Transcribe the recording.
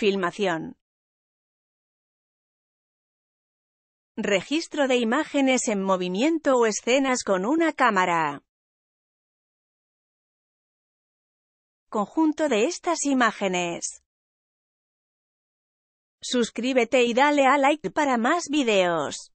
Filmación. Registro de imágenes en movimiento o escenas con una cámara. Conjunto de estas imágenes. Suscríbete y dale a like para más videos.